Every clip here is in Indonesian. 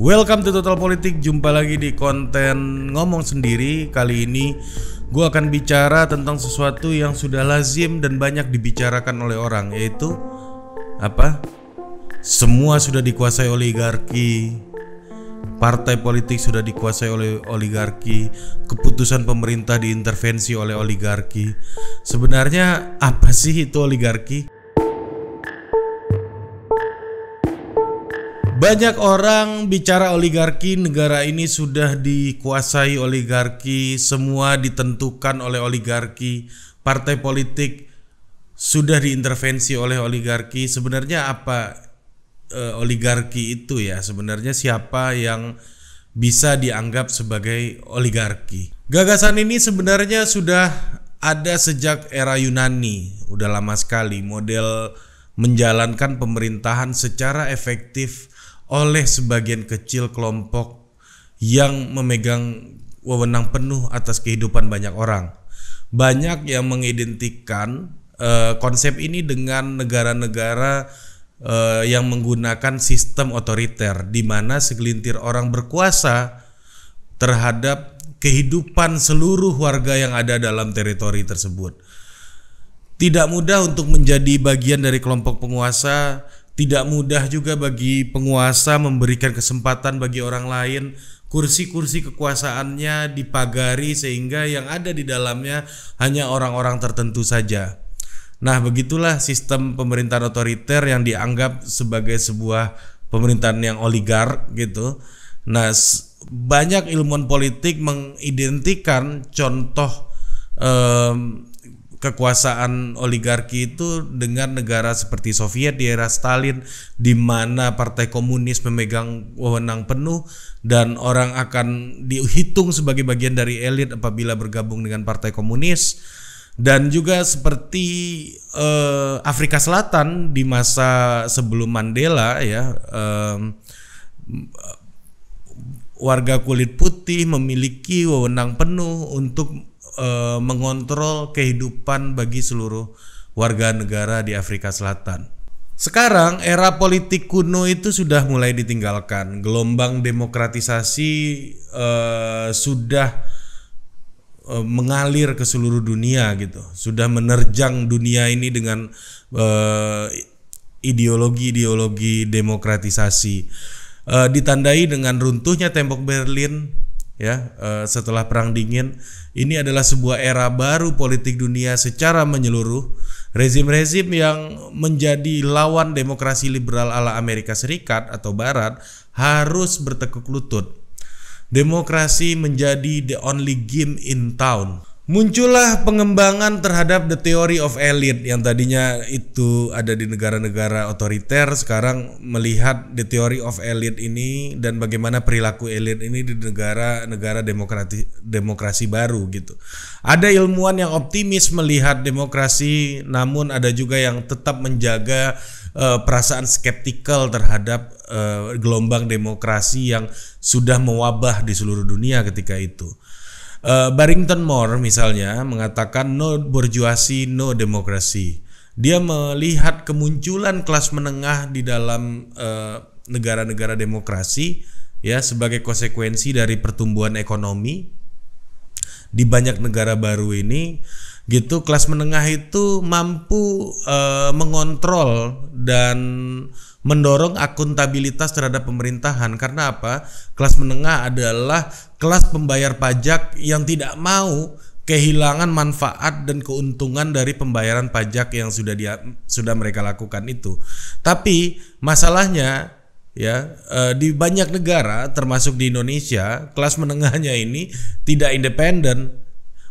Welcome to Total Politik, jumpa lagi di konten ngomong sendiri Kali ini gue akan bicara tentang sesuatu yang sudah lazim dan banyak dibicarakan oleh orang Yaitu, apa? Semua sudah dikuasai oligarki Partai politik sudah dikuasai oleh oligarki Keputusan pemerintah diintervensi oleh oligarki Sebenarnya apa sih itu oligarki? Banyak orang bicara oligarki, negara ini sudah dikuasai oligarki, semua ditentukan oleh oligarki, partai politik sudah diintervensi oleh oligarki. Sebenarnya apa e, oligarki itu ya? Sebenarnya siapa yang bisa dianggap sebagai oligarki? Gagasan ini sebenarnya sudah ada sejak era Yunani, udah lama sekali model menjalankan pemerintahan secara efektif oleh sebagian kecil kelompok yang memegang wewenang penuh atas kehidupan banyak orang. Banyak yang mengidentikan uh, konsep ini dengan negara-negara uh, yang menggunakan sistem otoriter di mana segelintir orang berkuasa terhadap kehidupan seluruh warga yang ada dalam teritori tersebut. Tidak mudah untuk menjadi bagian dari kelompok penguasa tidak mudah juga bagi penguasa memberikan kesempatan bagi orang lain kursi-kursi kekuasaannya dipagari sehingga yang ada di dalamnya hanya orang-orang tertentu saja. Nah, begitulah sistem pemerintahan otoriter yang dianggap sebagai sebuah pemerintahan yang oligark gitu. Nah, banyak ilmuwan politik mengidentikan contoh kekuasaan oligarki itu dengan negara seperti Soviet di era Stalin di mana partai komunis memegang wewenang penuh dan orang akan dihitung sebagai bagian dari elit apabila bergabung dengan partai komunis dan juga seperti eh, Afrika Selatan di masa sebelum Mandela ya eh, warga kulit putih memiliki wewenang penuh untuk Eh, mengontrol kehidupan bagi seluruh warga negara di Afrika Selatan. Sekarang era politik kuno itu sudah mulai ditinggalkan. Gelombang demokratisasi e, sudah e, mengalir ke seluruh dunia gitu. Sudah menerjang dunia ini dengan ideologi-ideologi demokratisasi. ditandai dengan runtuhnya tembok Berlin, ya eh, setelah perang dingin ini adalah sebuah era baru politik dunia secara menyeluruh rezim-rezim yang menjadi lawan demokrasi liberal ala Amerika Serikat atau barat harus bertekuk lutut demokrasi menjadi the only game in town muncullah pengembangan terhadap the theory of elite yang tadinya itu ada di negara-negara otoriter sekarang melihat the theory of elite ini dan bagaimana perilaku elite ini di negara-negara demokrasi demokrasi baru gitu. Ada ilmuwan yang optimis melihat demokrasi namun ada juga yang tetap menjaga uh, perasaan skeptikal terhadap uh, gelombang demokrasi yang sudah mewabah di seluruh dunia ketika itu. Uh, Barrington Moore misalnya mengatakan no borjuasi, no demokrasi. Dia melihat kemunculan kelas menengah di dalam eh, negara-negara uh, demokrasi ya sebagai konsekuensi dari pertumbuhan ekonomi di banyak negara baru ini gitu kelas menengah itu mampu uh, mengontrol dan mendorong akuntabilitas terhadap pemerintahan karena apa? Kelas menengah adalah kelas pembayar pajak yang tidak mau kehilangan manfaat dan keuntungan dari pembayaran pajak yang sudah dia sudah mereka lakukan itu. Tapi masalahnya ya eh, di banyak negara termasuk di Indonesia kelas menengahnya ini tidak independen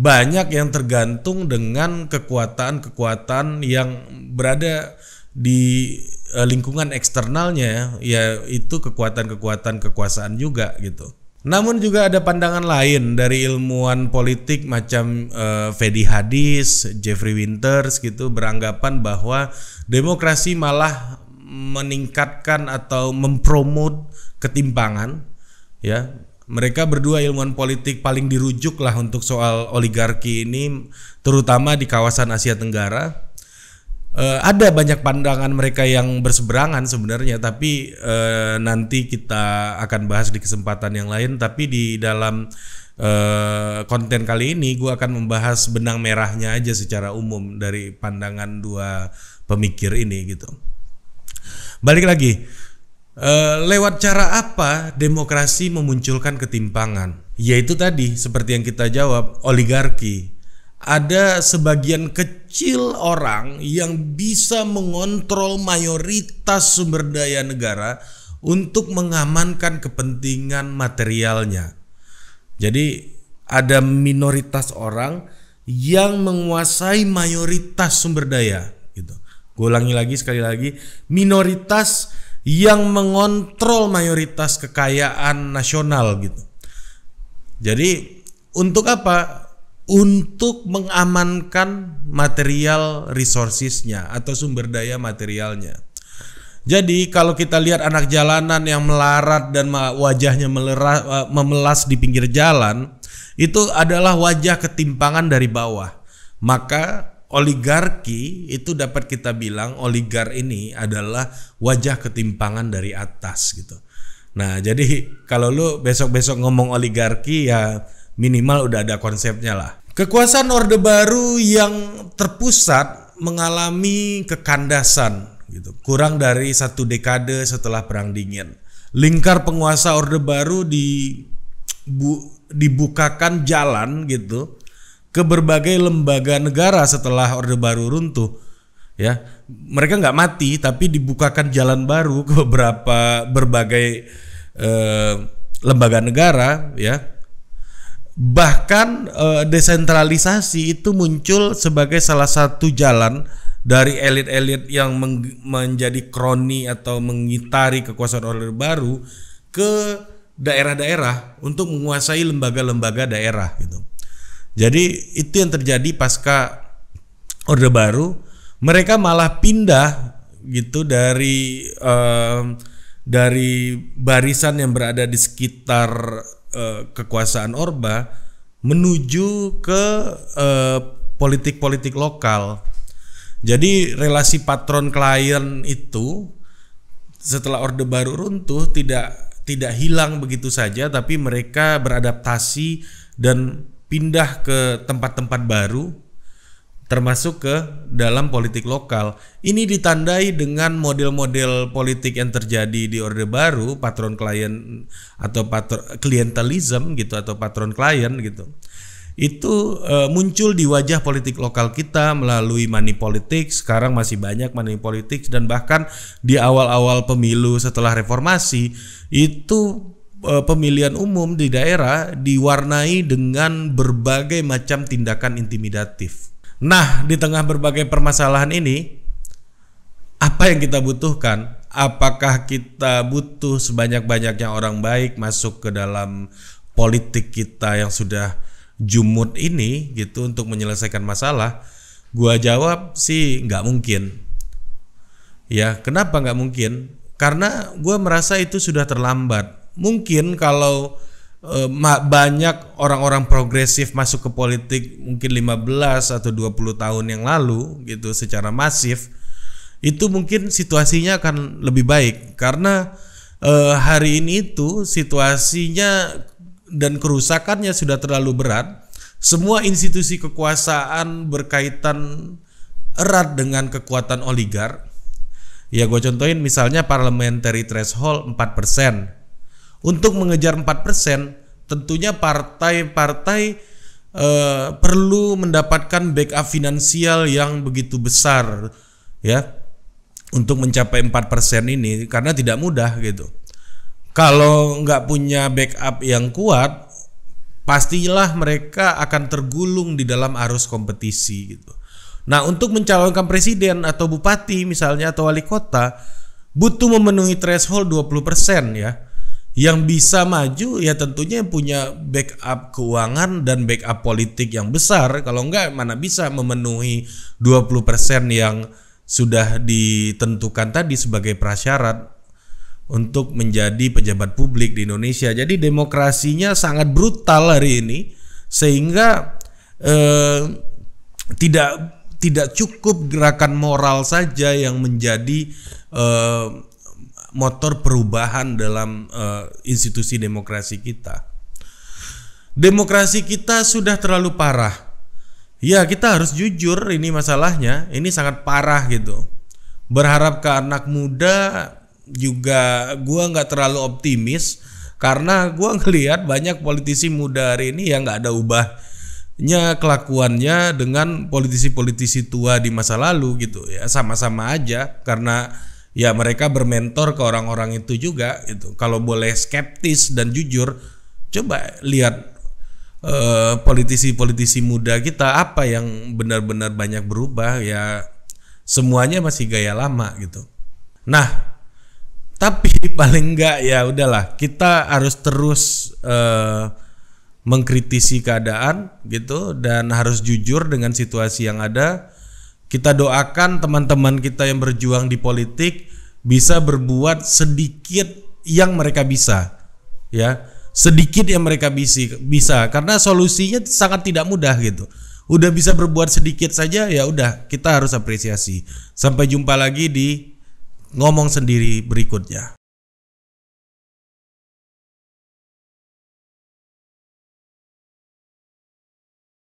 banyak yang tergantung dengan kekuatan-kekuatan yang berada di uh, lingkungan eksternalnya ya, ya itu kekuatan-kekuatan kekuasaan juga gitu. Namun juga ada pandangan lain dari ilmuwan politik macam uh, eh, Fedi Hadis, Jeffrey Winters gitu beranggapan bahwa demokrasi malah meningkatkan atau mempromot ketimpangan ya. Mereka berdua ilmuwan politik paling dirujuk lah untuk soal oligarki ini terutama di kawasan Asia Tenggara uh, ada banyak pandangan mereka yang berseberangan sebenarnya tapi uh, nanti kita akan bahas di kesempatan yang lain tapi di dalam uh, konten kali ini gue akan membahas benang merahnya aja secara umum dari pandangan dua pemikir ini gitu balik lagi Uh, lewat cara apa demokrasi memunculkan ketimpangan? Yaitu tadi seperti yang kita jawab oligarki ada sebagian kecil orang yang bisa mengontrol mayoritas sumber daya negara untuk mengamankan kepentingan materialnya. Jadi ada minoritas orang yang menguasai mayoritas sumber daya gitu. Gue ulangi lagi sekali lagi, minoritas yang mengontrol mayoritas kekayaan nasional gitu. Jadi untuk apa? untuk mengamankan material resourcesnya atau sumber daya materialnya. Jadi kalau kita lihat anak jalanan yang melarat dan wajahnya melera, e, memelas di pinggir jalan, itu adalah wajah ketimpangan dari bawah. Maka oligarki itu dapat kita bilang oligar ini adalah wajah ketimpangan dari atas gitu. Nah, jadi kalau lu besok-besok ngomong oligarki ya minimal udah ada konsepnya lah. Kekuasaan Orde Baru yang terpusat mengalami kekandasan gitu. Kurang dari satu dekade setelah Perang Dingin. Lingkar penguasa Orde Baru di bu, dibukakan jalan gitu ke berbagai lembaga negara setelah Orde Baru runtuh ya mereka nggak mati tapi dibukakan jalan baru ke beberapa berbagai eh, lembaga negara ya bahkan eh, desentralisasi itu muncul sebagai salah satu jalan dari elit-elit yang meng- menjadi kroni atau mengitari kekuasaan orde baru ke daerah-daerah untuk menguasai lembaga-lembaga daerah gitu. Jadi itu yang terjadi pasca orde baru, mereka malah pindah gitu dari eh, dari barisan yang berada di sekitar Eh, kekuasaan Orba menuju ke eh, politik-politik uh, lokal. Jadi relasi patron klien itu setelah Orde Baru runtuh tidak tidak hilang begitu saja tapi mereka beradaptasi dan pindah ke tempat-tempat baru termasuk ke dalam politik lokal. Ini ditandai dengan model-model politik yang terjadi di Orde Baru, patron klien atau patron gitu atau patron klien gitu. Itu e, muncul di wajah politik lokal kita melalui money politics. Sekarang masih banyak money politics dan bahkan di awal-awal pemilu setelah reformasi itu e, pemilihan umum di daerah diwarnai dengan berbagai macam tindakan intimidatif. Nah, di tengah berbagai permasalahan ini, apa yang kita butuhkan? Apakah kita butuh sebanyak-banyaknya orang baik masuk ke dalam politik kita yang sudah jumut ini gitu untuk menyelesaikan masalah? Gua jawab sih nggak mungkin. Ya, kenapa nggak mungkin? Karena gue merasa itu sudah terlambat. Mungkin kalau uh, banyak orang-orang progresif masuk ke politik mungkin 15 atau 20 tahun yang lalu gitu secara masif itu mungkin situasinya akan lebih baik karena uh, hari ini itu situasinya dan kerusakannya sudah terlalu berat semua institusi kekuasaan berkaitan erat dengan kekuatan oligar. Ya gue contohin misalnya parliamentary threshold 4%. Untuk mengejar persen tentunya partai-partai eh, perlu mendapatkan backup finansial yang begitu besar ya untuk mencapai 4% ini karena tidak mudah gitu. Kalau nggak punya backup yang kuat, pastilah mereka akan tergulung di dalam arus kompetisi gitu. Nah, untuk mencalonkan presiden atau bupati misalnya atau wali kota butuh memenuhi threshold 20% ya. Yang bisa maju ya tentunya punya backup keuangan dan backup politik yang besar. Kalau enggak mana bisa memenuhi 20% yang sudah ditentukan tadi sebagai prasyarat untuk menjadi pejabat publik di Indonesia. Jadi demokrasinya sangat brutal hari ini sehingga eh, tidak tidak cukup gerakan moral saja yang menjadi eh, motor perubahan dalam uh, institusi demokrasi kita. Demokrasi kita sudah terlalu parah. Ya, kita harus jujur ini masalahnya, ini sangat parah gitu. Berharap ke anak muda juga gue nggak terlalu optimis karena gue ngelihat banyak politisi muda hari ini yang nggak ada ubahnya kelakuannya dengan politisi-politisi tua di masa lalu gitu ya sama-sama aja karena ya mereka bermentor ke orang-orang itu juga itu kalau boleh skeptis dan jujur coba lihat eh, politisi-politisi uh, muda kita apa yang benar-benar banyak berubah ya semuanya masih gaya lama gitu nah tapi paling enggak ya udahlah kita harus terus uh, mengkritisi keadaan gitu dan harus jujur dengan situasi yang ada kita doakan teman-teman kita yang berjuang di politik bisa berbuat sedikit yang mereka bisa. Ya, sedikit yang mereka bisa bisa karena solusinya sangat tidak mudah gitu. Udah bisa berbuat sedikit saja ya udah kita harus apresiasi. Sampai jumpa lagi di ngomong sendiri berikutnya.